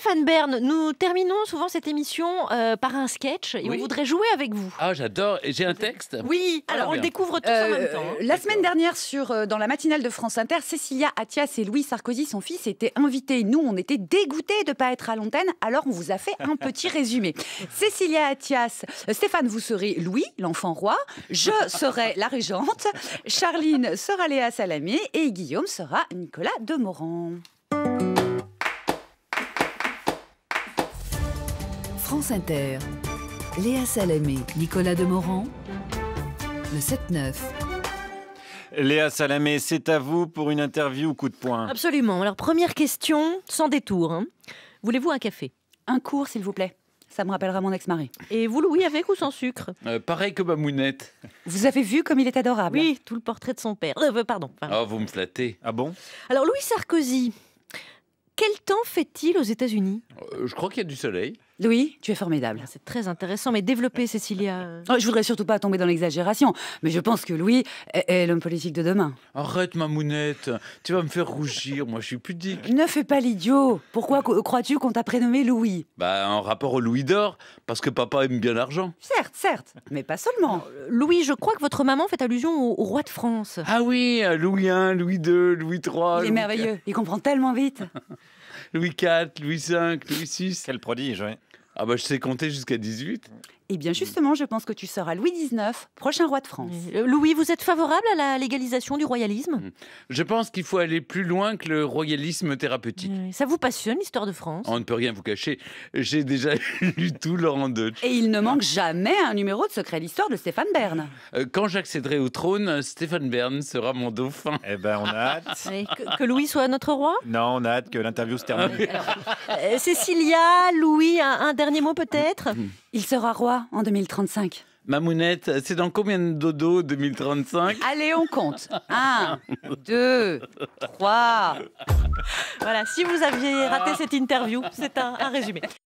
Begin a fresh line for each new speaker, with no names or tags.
Stéphane Bern, nous terminons souvent cette émission euh, par un sketch et on voudrait jouer avec vous.
Ah, j'adore. J'ai un texte Oui, ah, alors on le découvre tous en euh, même temps. Hein.
La semaine dernière, sur, euh, dans la matinale de France Inter, Cécilia Attias et Louis Sarkozy, son fils, étaient invités. Nous, on était dégoûtés de ne pas être à l'antenne, alors on vous a fait un petit résumé. Cécilia Attias, Stéphane, vous serez Louis, l'enfant roi. Je serai la régente. Charline sera Léa Salamé et Guillaume sera Nicolas Demorand. France Inter. Léa Salamé, Nicolas Demorand, le 7-9.
Léa Salamé, c'est à vous pour une interview coup de poing.
Absolument. Alors, première question, sans détour. Hein. Voulez-vous un café Un cours, s'il vous plaît. Ça me rappellera mon ex-mari. Et vous, Louis, avec ou sans sucre
euh, Pareil que ma mounette.
Vous avez vu comme il est adorable Oui, tout le portrait de son père. Euh, euh, pardon.
Ah, vous me flattez. Ah bon
Alors, Louis Sarkozy, quel temps fait-il aux États-Unis Je crois qu'il y a du soleil. Louis, tu es formidable. C'est très intéressant, mais développer, Cécilia. Euh. Oh, je voudrais surtout pas tomber dans l'exagération, mais je pense que Louis est, l'homme politique de demain. Arrête,
ma mounette, tu vas me faire rougir, moi je suis pudique.
Ne fais pas l'idiot. Pourquoi crois-tu qu'on t'a prénommé Louis
Bah, en rapport au Louis d'or, parce que papa aime bien l'argent.
Certes, certes, mais pas seulement. Euh, Louis, je crois que votre maman fait allusion au, roi de France. Ah oui, Louis I, Louis II, Louis III. Il est merveilleux, il comprend tellement vite.
Louis IV, Louis V, Louis VI. Quel prodige, oui. Ah bah je sais compter jusqu'à 18.
Eh bien mmh. justement, je pense que tu seras Louis XIX, prochain roi de France. Mmh. Euh, Louis, vous êtes favorable à la légalisation du royalisme mmh.
Je pense qu'il faut aller plus loin que le royalisme thérapeutique.
Ça vous passionne l'histoire de France
On ne peut rien vous cacher. J'ai déjà lu tout Laurent Deutsch. Et il
ne manque jamais un numéro de Secret l'histoire de Stéphane Bern.
Euh, quand j'accéderai au trône, Stéphane Bern sera mon dauphin. Eh ben on a hâte. Que, Louis
soit notre roi
Non, on a hâte que l'interview se termine.
Euh, Cécilia, Louis, un dernier mot peut-être il sera roi en 2035.
Mamounette, c'est dans combien de dodo 2035
Allez, on compte. 1, 2, 3. Voilà, si vous aviez raté ah. cette interview, c'est un, un résumé.